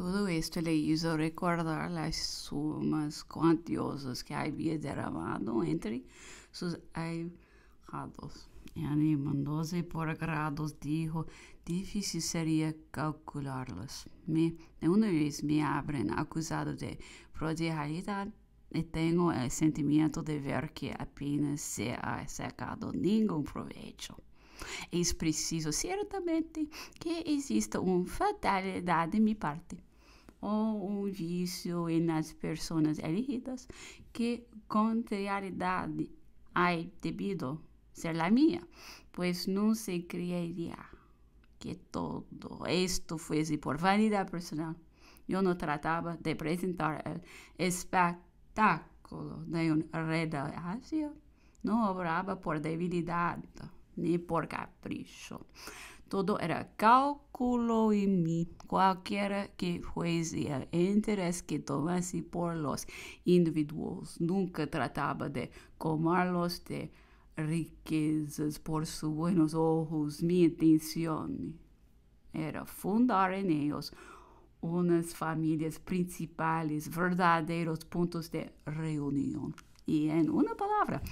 Todo esto le hizo recordar as sumas quantiosas que havia derramado entre seus sus E animando-se por grados, dijo, difícil sería calcularlas. Me, de uma vez me abrem acusado de prodigalidade e tenho o sentimento de ver que apenas se ha sacado nenhum proveito. É preciso certamente que exista uma fatalidade de minha parte ou um vício nas pessoas elegidas que, contrariedade hay debido ser la minha, pois não se criaria que todo isto fuese por vanidade personal. Eu não tratava de apresentar o espectáculo de um redacción, não obrava por debilidade nem por capricho. Todo era cálculo y mí, cualquiera que fuese el interés que tomase por los individuos. Nunca trataba de comarlos de riquezas por sus buenos ojos. Mi intención era fundar en ellos unas familias principales, verdaderos puntos de reunión. e em é uma palavra,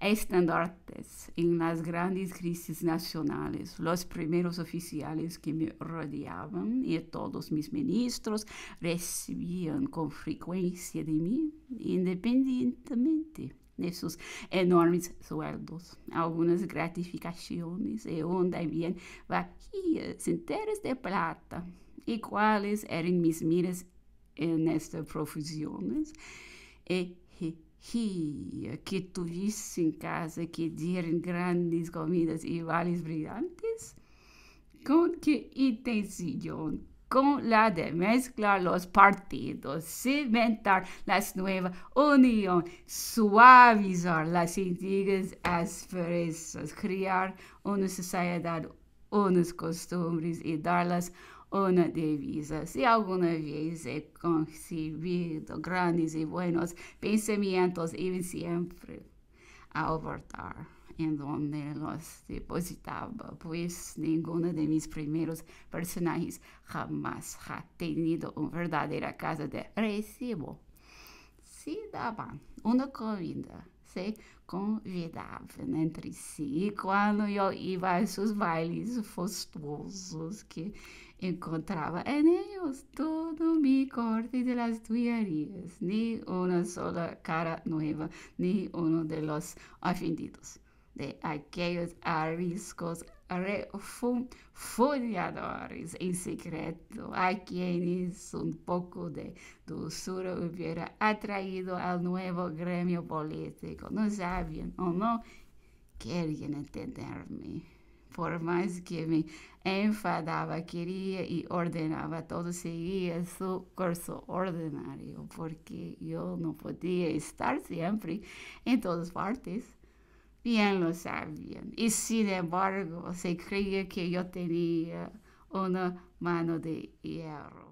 é estandartes em las grandes crises nacionais, os primeiros oficiais que me rodeavam e todos mis ministros recebiam com frequência de independentemente de seus enormes sueldos, algumas gratificações e onde havia vaquias inteiras de plata. E quais eram minhas miras nestas profissões? E que tuviste en casa que dieran grandes comidas y vales brillantes? ¿Con qué intención? Con la de mezclar los partidos, cimentar las nuevas unión, suavizar las antiguas asperezas, crear una sociedad uns nos costumes e dar-las uma divisa. Se alguma vez he concebido grandes e buenos pensamentos, y sempre a voltar em donde los depositava, pois nenhuma de mis primeiros personagens jamás ha tenido uma verdadeira casa de recibo. Si daban uma comida se convidavam né, entre si quando eu ia a esses bailes fastuosos que encontrava é, em eles todo o corte de las tuerías, nem uma sola cara nova, nem um de los ofendidos, de aqueles arriscos refugiadores em secreto a quienes um pouco de dulzura hubiera atraído ao novo gremio político. não sabiam ou não no entender-me Por mais que me enfadava queria e ordenava todo seguía seu curso ordinário porque eu não podia estar sempre em todas partes. bien lo sabían. Y sin embargo, se creía que yo tenía una mano de hierro.